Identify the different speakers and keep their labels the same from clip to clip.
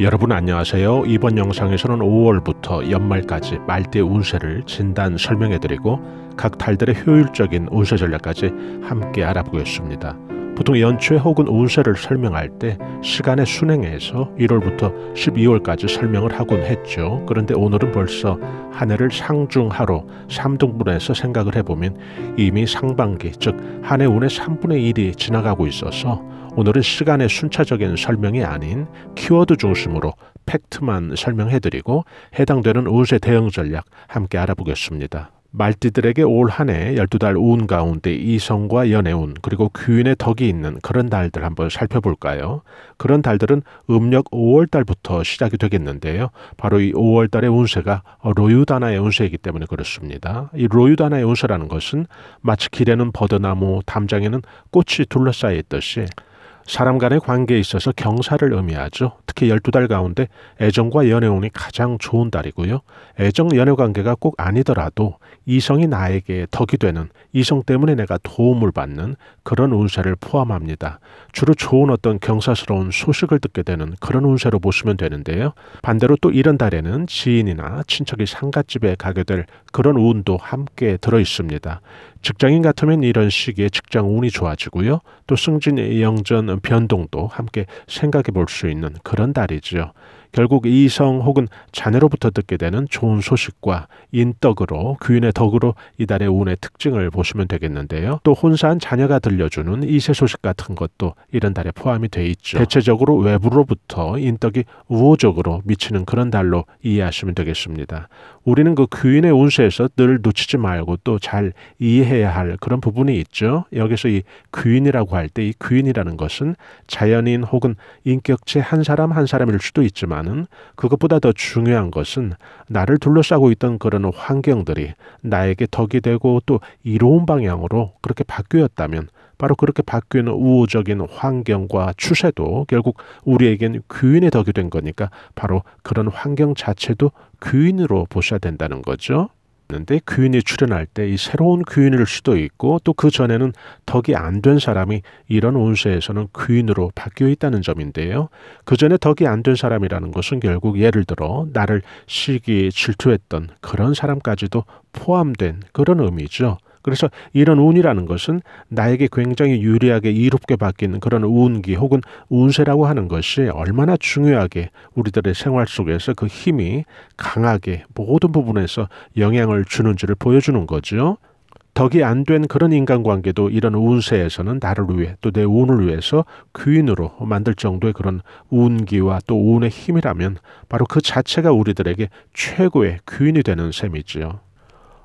Speaker 1: 여러분 안녕하세요. 이번 영상에서는 5월부터 연말까지 말대 운세를 진단 설명해드리고 각 달들의 효율적인 운세 전략까지 함께 알아보겠습니다. 보통 연초에 혹은 운세를 설명할 때 시간의 순행에서 1월부터 12월까지 설명을 하곤 했죠. 그런데 오늘은 벌써 한 해를 상중하로 3등분해서 생각을 해보면 이미 상반기 즉 한 해 운의 3분의 1이 지나가고 있어서 오늘은 시간의 순차적인 설명이 아닌 키워드 중심으로 팩트만 설명해드리고 해당되는 옷세 대응 전략 함께 알아보겠습니다. 말띠들에게 올한해 12달 운 가운데 이성과 연애운 그리고 귀인의 덕이 있는 그런 달들 한번 살펴볼까요? 그런 달들은 음력 5월 달부터 시작이 되겠는데요. 바로 이 5월 달의 운세가 로유다나의 운세이기 때문에 그렇습니다. 이 로유다나의 운세라는 것은 마치 길에는 버드나무, 담장에는 꽃이 둘러싸여 있듯이 사람 간의 관계에 있어서 경사를 의미하죠. 특히 12달 가운데 애정과 연애운이 가장 좋은 달이고요. 애정 연애 관계가 꼭 아니더라도 이성이 나에게 덕이 되는 이성 때문에 내가 도움을 받는 그런 운세를 포함합니다. 주로 좋은 어떤 경사스러운 소식을 듣게 되는 그런 운세로 보시면 되는데요. 반대로 또 이런 달에는 지인이나 친척이 상갓집에 가게 될 그런 운도 함께 들어 있습니다. 직장인 같으면 이런 시기에 직장 운이 좋아지고요. 또 승진, 영전, 변동도 함께 생각해 볼 수 있는 그런 달이지요. 결국 이성 혹은 자녀로부터 듣게 되는 좋은 소식과 인덕으로 귀인의 덕으로 이달의 운의 특징을 보시면 되겠는데요. 또 혼산 자녀가 들려주는 이세 소식 같은 것도 이런 달에 포함이 돼 있죠. 대체적으로 외부로부터 인덕이 우호적으로 미치는 그런 달로 이해하시면 되겠습니다. 우리는 그 귀인의 운세에서 늘 놓치지 말고 또 잘 이해해야 할 그런 부분이 있죠. 여기서 이 귀인이라고 할 때 이 귀인이라는 것은 자연인 혹은 인격체 한 사람 한 사람일 수도 있지만 있지만은 그것보다 더 중요한 것은 나를 둘러싸고 있던 그런 환경들이 나에게 덕이 되고 또 이로운 방향으로 그렇게 바뀌었다면 바로 그렇게 바뀌는 우호적인 환경과 추세도 결국 우리에겐 귀인의 덕이 된 거니까 바로 그런 환경 자체도 귀인으로 보셔야 된다는 거죠. 있는데 귀인이 출연할 때 이 새로운 귀인일 수도 있고 또 그 전에는 덕이 안 된 사람이 이런 운세에서는귀인으로 바뀌어 있다는 점인데요. 그 전에 덕이 안 된 사람이라는 것은 결국 예를 들어 나를 시기 질투했던 그런 사람까지도 포함된 그런 의미죠. 그래서 이런 운이라는 것은 나에게 굉장히 유리하게 이롭게 바뀌는 그런 운기 혹은 운세라고 하는 것이 얼마나 중요하게 우리들의 생활 속에서 그 힘이 강하게 모든 부분에서 영향을 주는지를 보여주는 거죠. 덕이 안 된 그런 인간관계도 이런 운세에서는 나를 위해 또 내 운을 위해서 귀인으로 만들 정도의 그런 운기와 또 운의 힘이라면 바로 그 자체가 우리들에게 최고의 귀인이 되는 셈이지요.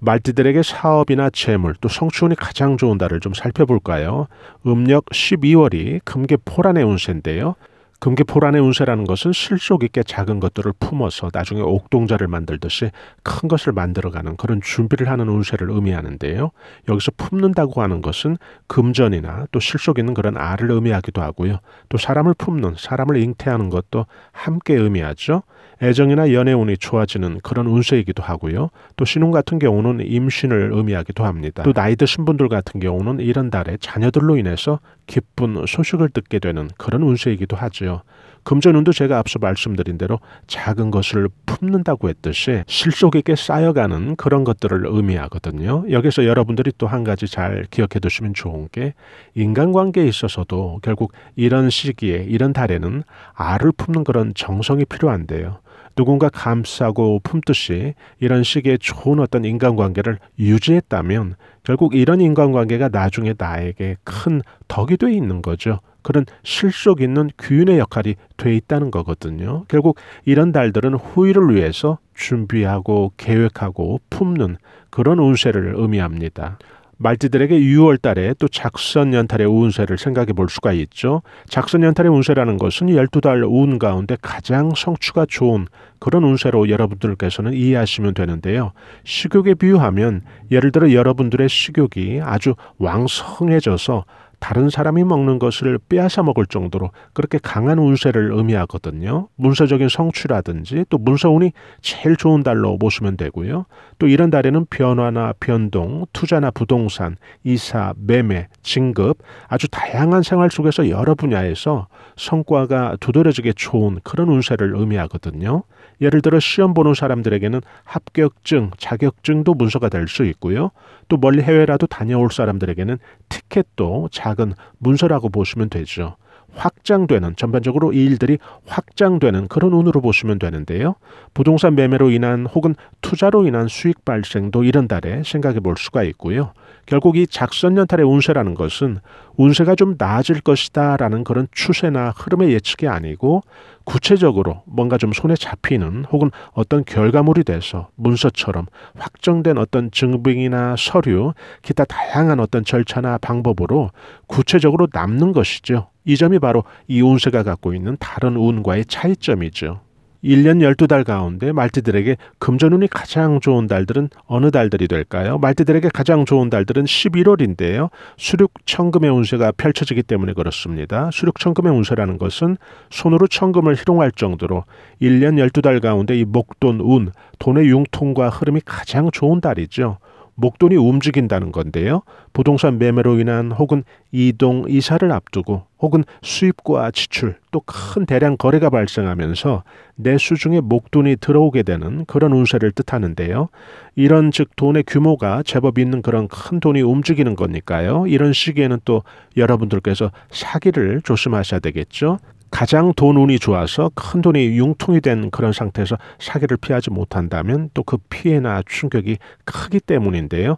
Speaker 1: 말띠들에게 사업이나 재물 또 성추운이 가장 좋은 달을 좀 살펴볼까요? 음력 12월이 금계포란의 운세인데요. 금계포란의 운세라는 것은 실속 있게 작은 것들을 품어서 나중에 옥동자를 만들듯이 큰 것을 만들어가는 그런 준비를 하는 운세를 의미하는데요. 여기서 품는다고 하는 것은 금전이나 또 실속 있는 그런 알을 의미하기도 하고요. 또 사람을 품는, 사람을 잉태하는 것도 함께 의미하죠. 애정이나 연애 운이 좋아지는 그런 운세이기도 하고요. 또 신혼 같은 경우는 임신을 의미하기도 합니다. 또 나이 드신 분들 같은 경우는 이런 달에 자녀들로 인해서 기쁜 소식을 듣게 되는 그런 운세이기도 하지요. 금전운도 제가 앞서 말씀드린 대로 작은 것을 품는다고 했듯이 실속 있게 쌓여가는 그런 것들을 의미하거든요. 여기서 여러분들이 또 한 가지 잘 기억해 두시면 좋은 게 인간관계에 있어서도 결국 이런 시기에 이런 달에는 알을 품는 그런 정성이 필요한데요. 누군가 감싸고 품듯이 이런 식의 좋은 어떤 인간관계를 유지했다면 결국 이런 인간관계가 나중에 나에게 큰 덕이 돼 있는 거죠. 그런 실속 있는 귀인의 역할이 돼 있다는 거거든요. 결국 이런 달들은 후일을 위해서 준비하고 계획하고 품는 그런 운세를 의미합니다. 말띠들에게 6월 달에 또 작선 연탈의 운세를 생각해 볼 수가 있죠. 작선 연탈의 운세라는 것은 12달 운 가운데 가장 성취가 좋은 그런 운세로 여러분들께서는 이해하시면 되는데요. 식욕에 비유하면 예를 들어 여러분들의 식욕이 아주 왕성해져서 다른 사람이 먹는 것을 빼앗아 먹을 정도로 그렇게 강한 운세를 의미하거든요. 문서적인 성취라든지 또 문서운이 제일 좋은 달로 보시면 되고요. 또 이런 달에는 변화나 변동, 투자나 부동산, 이사, 매매, 진급 아주 다양한 생활 속에서 여러 분야에서 성과가 두드러지게 좋은 그런 운세를 의미하거든요. 예를 들어 시험 보는 사람들에게는 합격증, 자격증도 문서가 될 수 있고요. 또 멀리 해외라도 다녀올 사람들에게는 티켓도 작은 문서라고 보시면 되죠. 확장되는 전반적으로 이 일들이 확장되는 그런 운으로 보시면 되는데요. 부동산 매매로 인한 혹은 투자로 인한 수익 발생도 이런 달에 생각해 볼 수가 있고요. 결국 이작선 연탈의 운세라는 것은 운세가 좀 나아질 것이다라는 그런 추세나 흐름의 예측이 아니고 구체적으로 뭔가 좀 손에 잡히는 혹은 어떤 결과물이 돼서 문서처럼 확정된 어떤 증빙이나 서류, 기타 다양한 어떤 절차나 방법으로 구체적으로 남는 것이죠. 이 점이 바로 이 운세가 갖고 있는 다른 운과의 차이점이죠. 1년 12달 가운데 말띠들에게 금전운이 가장 좋은 달들은 어느 달들이 될까요? 말띠들에게 가장 좋은 달들은 11월인데요. 수륙 천금의 운세가 펼쳐지기 때문에 그렇습니다. 수륙 천금의 운세라는 것은 손으로 천금을 희롱할 정도로 1년 12달 가운데 이 목돈 운, 돈의 융통과 흐름이 가장 좋은 달이죠. 목돈이 움직인다는 건데요. 부동산 매매로 인한 혹은 이동, 이사를 앞두고 혹은 수입과 지출 또 큰 대량 거래가 발생하면서 내수 중에 목돈이 들어오게 되는 그런 운세를 뜻하는데요. 이런 즉 돈의 규모가 제법 있는 그런 큰 돈이 움직이는 거니까요. 이런 시기에는 또 여러분들께서 사기를 조심하셔야 되겠죠. 가장 돈 운이 좋아서 큰 돈이 융통이 된 그런 상태에서 사기를 피하지 못한다면 또 그 피해나 충격이 크기 때문인데요.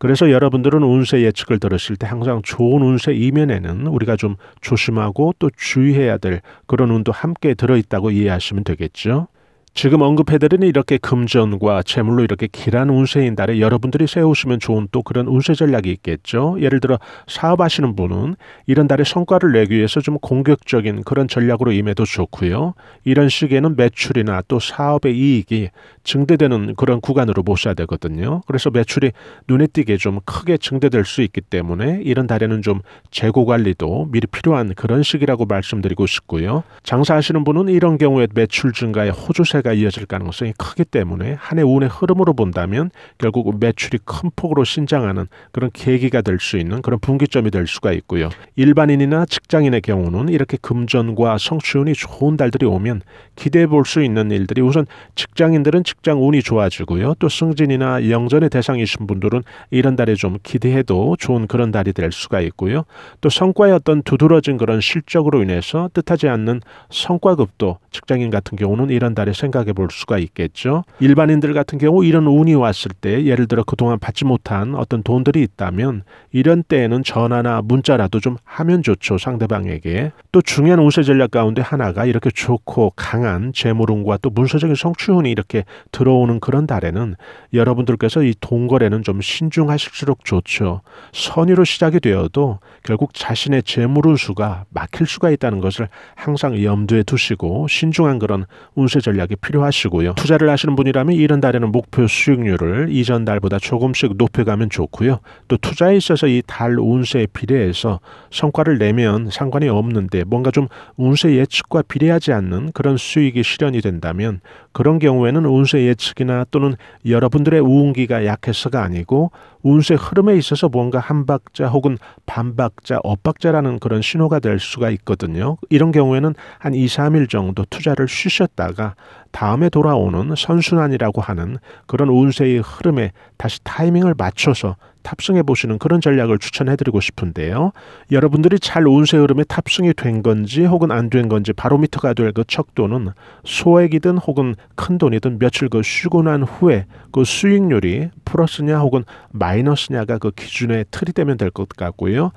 Speaker 1: 그래서 여러분들은 운세 예측을 들으실 때 항상 좋은 운세 이면에는 우리가 좀 조심하고 또 주의해야 될 그런 운도 함께 들어있다고 이해하시면 되겠죠. 지금 언급해드린 이렇게 금전과 재물로 이렇게 길한 운세인 달에 여러분들이 세우시면 좋은 또 그런 운세 전략이 있겠죠. 예를 들어 사업하시는 분은 이런 달에 성과를 내기 위해서 좀 공격적인 그런 전략으로 임해도 좋고요. 이런 시기에는 매출이나 또 사업의 이익이 증대되는 그런 구간으로 모셔야 되거든요. 그래서 매출이 눈에 띄게 좀 크게 증대될 수 있기 때문에 이런 달에는 좀 재고 관리도 미리 필요한 그런 시기라고 말씀드리고 싶고요. 장사하시는 분은 이런 경우에 매출 증가에 호조세 상태가 이어질 가능성이 크기 때문에 한 해 운의 흐름으로 본다면 결국 매출이 큰 폭으로 신장하는 그런 계기가 될 수 있는 그런 분기점이 될 수가 있고요. 일반인이나 직장인의 경우는 이렇게 금전과 성취운이 좋은 달들이 오면 기대해 볼 수 있는 일들이 우선 직장인들은 직장 운이 좋아지고요. 또 승진이나 영전의 대상이신 분들은 이런 달에 좀 기대해도 좋은 그런 달이 될 수가 있고요. 또 성과의 어떤 두드러진 그런 실적으로 인해서 뜻하지 않는 성과급도 직장인 같은 경우는 이런 달에 생 생각해 볼 수가 있겠죠. 일반인들 같은 경우 이런 운이 왔을 때 예를 들어 그동안 받지 못한 어떤 돈들이 있다면 이런 때에는 전화나 문자라도 좀 하면 좋죠. 상대방에게. 또 중요한 운세 전략 가운데 하나가 이렇게 좋고 강한 재물운과 또 문서적인 성취운이 이렇게 들어오는 그런 달에는 여러분들께서 이돈거래는좀 신중하실수록 좋죠. 선의로 시작이 되어도 결국 자신의 재물운 수가 막힐 수가 있다는 것을 항상 염두에 두시고 신중한 그런 운세 전략이 필요하시고요. 투자를 하시는 분이라면 이런 달에는 목표 수익률을 이전 달보다 조금씩 높여가면 좋고요. 또 투자에 있어서 이 달 운세에 비례해서 성과를 내면 상관이 없는데 뭔가 좀 운세 예측과 비례하지 않는 그런 수익이 실현이 된다면 그런 경우에는 운세 예측이나 또는 여러분들의 우운기가 약해서가 아니고 운수의 흐름에 있어서 뭔가 한 박자 혹은 반 박자, 엇박자라는 그런 신호가 될 수가 있거든요. 이런 경우에는 한 2, 3일 정도 투자를 쉬셨다가 다음에 돌아오는 선순환이라고 하는 그런 운세의 흐름에 다시 타이밍을 맞춰서 탑승해 보시는 그런 전략을 추천해 드리고 싶은데요. 여러분들이 잘 운세 흐름에 탑승이 된 건지 혹은 안 된 건지 바로미터가 될 그 척도는 소액이든 혹은 큰 돈이든 며칠 그 쉬고 난 후에 그 수익률이 플러스냐 혹은 마이너스냐가 그 기준의 틀이 되면 될 것 같고요.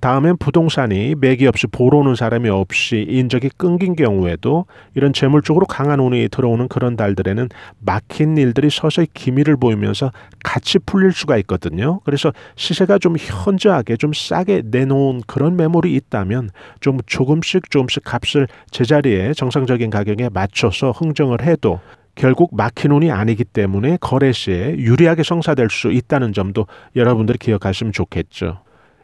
Speaker 1: 다음엔 부동산이 매기 없이 보러 오는 사람이 없이 인적이 끊긴 경우에도 이런 재물 쪽으로 강한 운이 들어오는 그런 달들에는 막힌 일들이 서서히 기미를 보이면서 같이 풀릴 수가 있거든요. 그래서 시세가 좀 현저하게 좀 싸게 내놓은 그런 매물이 있다면 좀 조금씩 조금씩 값을 제자리에 정상적인 가격에 맞춰서 흥정을 해도 결국 막힌 운이 아니기 때문에 거래 시에 유리하게 성사될 수 있다는 점도 여러분들이 기억하시면 좋겠죠.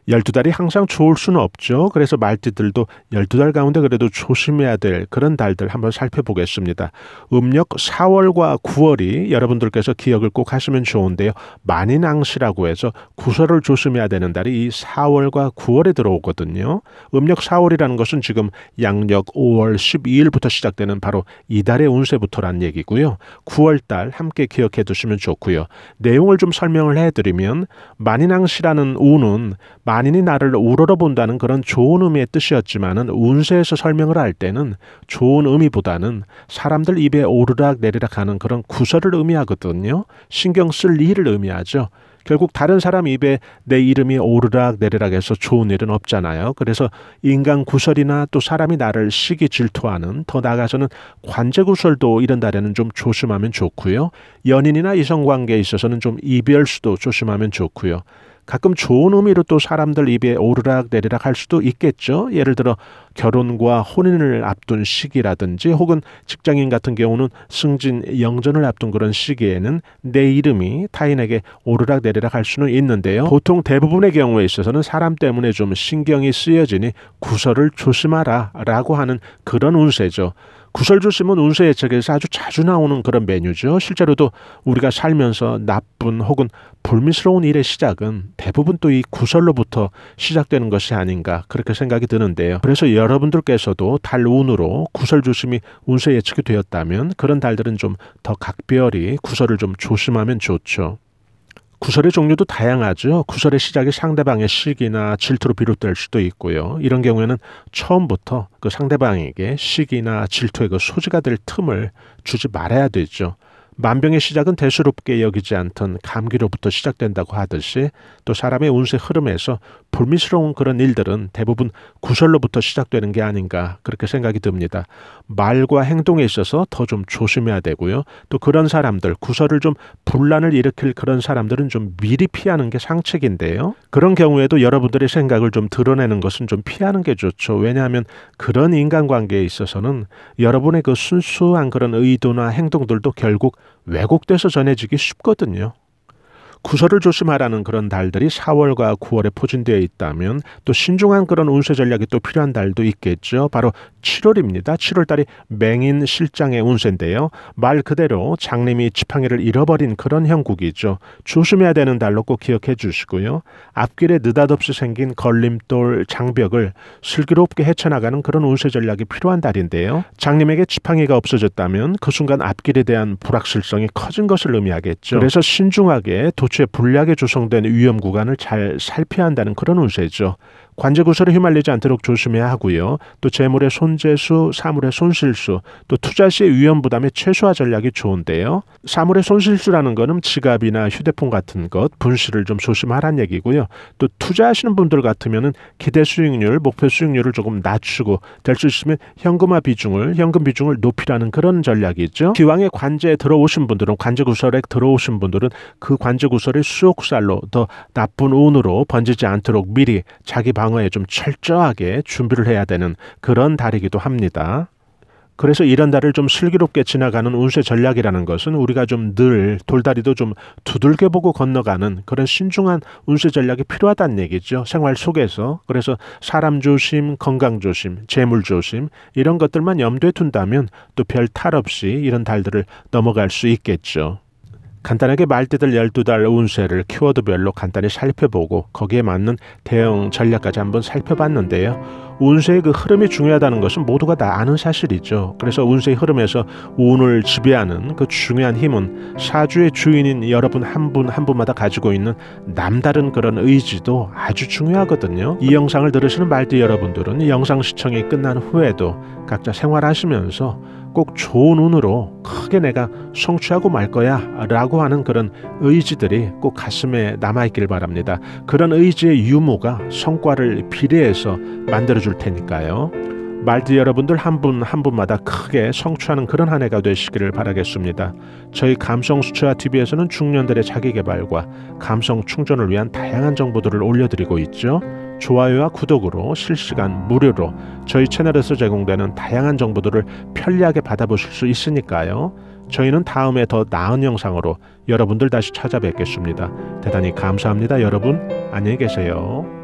Speaker 1: 12달이 항상 좋을 수는 없죠. 그래서 말띠들도 12달 가운데 그래도 조심해야 될 그런 달들 한번 살펴보겠습니다. 음력 4월과 9월이 여러분들께서 기억을 꼭 하시면 좋은데요. 만인앙시라고 해서 구설을 조심해야 되는 달이 이 4월과 9월에 들어오거든요. 음력 4월이라는 것은 지금 양력 5월 12일부터 시작되는 바로 이달의 운세부터란 얘기고요. 9월달 함께 기억해 두시면 좋고요. 내용을 좀 설명을 해드리면 만인앙시라는 운은 만인이 나를 우러러본다는 그런 좋은 의미의 뜻이었지만은 운세에서 설명을 할 때는 좋은 의미보다는 사람들 입에 오르락 내리락 하는 그런 구설을 의미하거든요. 신경 쓸 일을 의미하죠. 결국 다른 사람 입에 내 이름이 오르락 내리락 해서 좋은 일은 없잖아요. 그래서 인간 구설이나 또 사람이 나를 시기 질투하는 더 나아가서는 관제 구설도 이런 달에는 좀 조심하면 좋고요. 연인이나 이성 관계에 있어서는 좀 이별수도 조심하면 좋고요. 가끔 좋은 의미로 또 사람들 입에 오르락 내리락 할 수도 있겠죠. 예를 들어 결혼과 혼인을 앞둔 시기라든지 혹은 직장인 같은 경우는 승진 영전을 앞둔 그런 시기에는 내 이름이 타인에게 오르락 내리락 할 수는 있는데요. 보통 대부분의 경우에 있어서는 사람 때문에 좀 신경이 쓰여지니 구설을 조심하라라고 하는 그런 운세죠. 구설조심은 운세 예측에서 아주 자주 나오는 그런 메뉴죠. 실제로도 우리가 살면서 나쁜 혹은 불미스러운 일의 시작은 대부분 또 이 구설로부터 시작되는 것이 아닌가 그렇게 생각이 드는데요. 그래서 여러분들께서도 달 운으로 구설조심이 운세 예측이 되었다면 그런 달들은 좀 더 각별히 구설을 좀 조심하면 좋죠. 구설의 종류도 다양하죠. 구설의 시작이 상대방의 시기나 질투로 비롯될 수도 있고요. 이런 경우에는 처음부터 그 상대방에게 시기나 질투의 그 소지가 될 틈을 주지 말아야 되죠. 만병의 시작은 대수롭게 여기지 않던 감기로부터 시작된다고 하듯이 또 사람의 운세 흐름에서 불미스러운 그런 일들은 대부분 구설로부터 시작되는 게 아닌가 그렇게 생각이 듭니다. 말과 행동에 있어서 더 좀 조심해야 되고요. 또 그런 사람들 구설을 좀 분란을 일으킬 그런 사람들은 좀 미리 피하는 게 상책인데요. 그런 경우에도 여러분들의 생각을 좀 드러내는 것은 좀 피하는 게 좋죠. 왜냐하면 그런 인간관계에 있어서는 여러분의 그 순수한 그런 의도나 행동들도 결국 왜곡돼서 전해지기 쉽거든요. 구설을 조심하라는 그런 달들이 4월과 9월에 포진되어 있다면 또 신중한 그런 운세 전략이 또 필요한 달도 있겠죠. 바로 7월입니다. 7월 달이 맹인 실장의 운세인데요. 말 그대로 장님이 지팡이를 잃어버린 그런 형국이죠. 조심해야 되는 달로 꼭 기억해 주시고요. 앞길에 느닷없이 생긴 걸림돌 장벽을 슬기롭게 헤쳐나가는 그런 운세 전략이 필요한 달인데요. 장님에게 지팡이가 없어졌다면 그 순간 앞길에 대한 불확실성이 커진 것을 의미하겠죠. 그래서 신중하게 도 경추의 불량에 조성된 위험 구간을 잘살피 한다는 그런 운세죠. 관제 구설에 휘말리지 않도록 조심해야 하고요. 또 재물의 손재수, 사물의 손실수, 또 투자 시의 위험 부담의 최소화 전략이 좋은데요. 사물의 손실수라는 것은 지갑이나 휴대폰 같은 것 분실을 좀 조심하란 얘기고요. 또 투자하시는 분들 같으면은 기대 수익률, 목표 수익률을 조금 낮추고 될 수 있으면 현금화 비중을 현금 비중을 높이라는 그런 전략이죠. 기왕에 관제에 들어오신 분들은 관제 구설에 들어오신 분들은 그 관제 구설의 수옥살로 더 나쁜 운으로 번지지 않도록 미리 자기 방 방어에 좀 철저하게 준비를 해야 되는 그런 달이기도 합니다. 그래서 이런 달을 좀 슬기롭게 지나가는 운세 전략이라는 것은 우리가 좀 늘 돌다리도 좀 두들겨 보고 건너가는 그런 신중한 운세 전략이 필요하다는 얘기죠. 생활 속에서. 그래서 사람 조심, 건강 조심, 재물 조심 이런 것들만 염두에 둔다면 또 별 탈 없이 이런 달들을 넘어갈 수 있겠죠. 간단하게 말뜻을 12달 운세를 키워드별로 간단히 살펴보고 거기에 맞는 대응 전략까지 한번 살펴봤는데요. 운세의 그 흐름이 중요하다는 것은 모두가 다 아는 사실이죠. 그래서 운세의 흐름에서 운을 지배하는 그 중요한 힘은 사주의 주인인 여러분 한 분한 한 분마다 가지고 있는 남다른 그런 의지도 아주 중요하거든요. 이 영상을 들으시는 말띠 여러분들은 영상 시청이 끝난 후에도 각자 생활하시면서 꼭 좋은 운으로 크게 내가 성취하고 말 거야 라고 하는 그런 의지들이 꼭 가슴에 남아있길 바랍니다. 그런 의지의 유무가 성과를 비례해서 만들어줄 줄 테니까요. 말들 여러분들 한 분 한 분마다 크게 성취하는 그런 한 해가 되시기를 바라겠습니다. 저희 감성수채화 TV에서는 중년들의 자기개발과 감성 충전을 위한 다양한 정보들을 올려드리고 있죠. 좋아요와 구독으로 실시간 무료로 저희 채널에서 제공되는 다양한 정보들을 편리하게 받아보실 수 있으니까요. 저희는 다음에 더 나은 영상으로 여러분들 다시 찾아뵙겠습니다. 대단히 감사합니다. 여러분 안녕히 계세요.